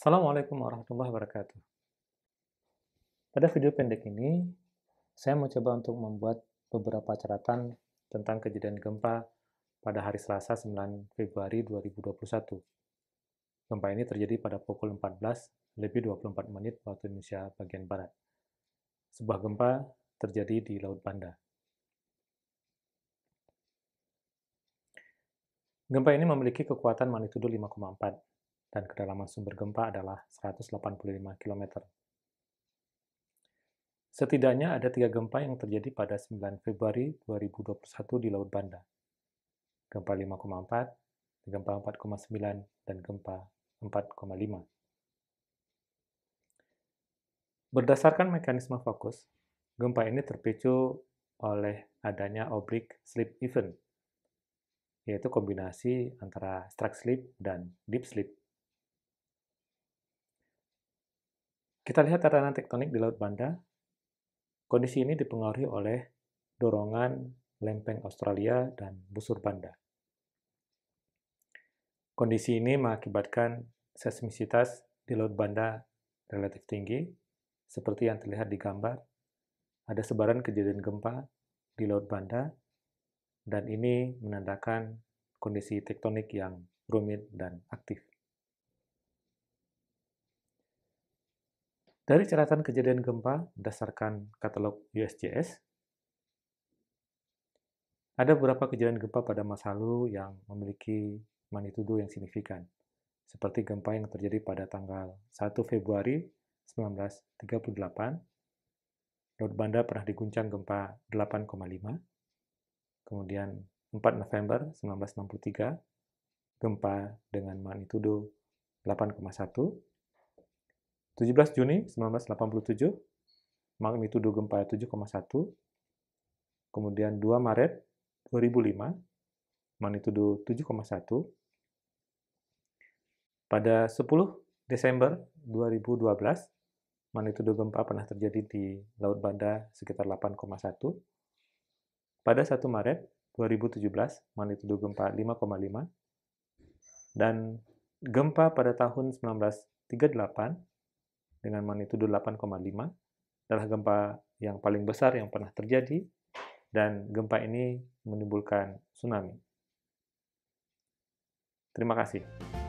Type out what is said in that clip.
Assalamualaikum warahmatullahi wabarakatuh. Pada video pendek ini, saya mencoba untuk membuat beberapa catatan tentang kejadian gempa pada hari Selasa 9 Februari 2021. Gempa ini terjadi pada pukul 14 lebih 24 menit waktu Indonesia bagian Barat. Sebuah gempa terjadi di Laut Banda. Gempa ini memiliki kekuatan magnitudo 5,4 dan kedalaman sumber gempa adalah 185 km. Setidaknya ada tiga gempa yang terjadi pada 9 Februari 2021 di Laut Banda. Gempa 5,4, gempa 4,9, dan gempa 4,5. Berdasarkan mekanisme fokus, gempa ini terpicu oleh adanya oblique slip event, yaitu kombinasi antara strike slip dan deep slip Kita lihat tatanan tektonik di Laut Banda. Kondisi ini dipengaruhi oleh dorongan lempeng Australia dan busur Banda. Kondisi ini mengakibatkan seismisitas di Laut Banda relatif tinggi, seperti yang terlihat di gambar. Ada sebaran kejadian gempa di Laut Banda, dan ini menandakan kondisi tektonik yang rumit dan aktif. Dari catatan kejadian gempa berdasarkan katalog USGS, ada beberapa kejadian gempa pada masa lalu yang memiliki magnitudo yang signifikan, seperti gempa yang terjadi pada tanggal 1 Februari 1938, Laut Banda pernah diguncang gempa 8,5, kemudian 4 November 1963, gempa dengan magnitudo 8,1, 17 Juni 1987, magnitudo gempa 7,1. Kemudian 2 Maret 2005, magnitudo 7,1. Pada 10 Desember 2012, magnitudo gempa pernah terjadi di Laut Banda sekitar 8,1. Pada 1 Maret 2017, magnitudo gempa 5,5. Dan gempa pada tahun 1938 dengan magnitudo 8,5 adalah gempa yang paling besar yang pernah terjadi dan gempa ini menimbulkan tsunami. Terima kasih.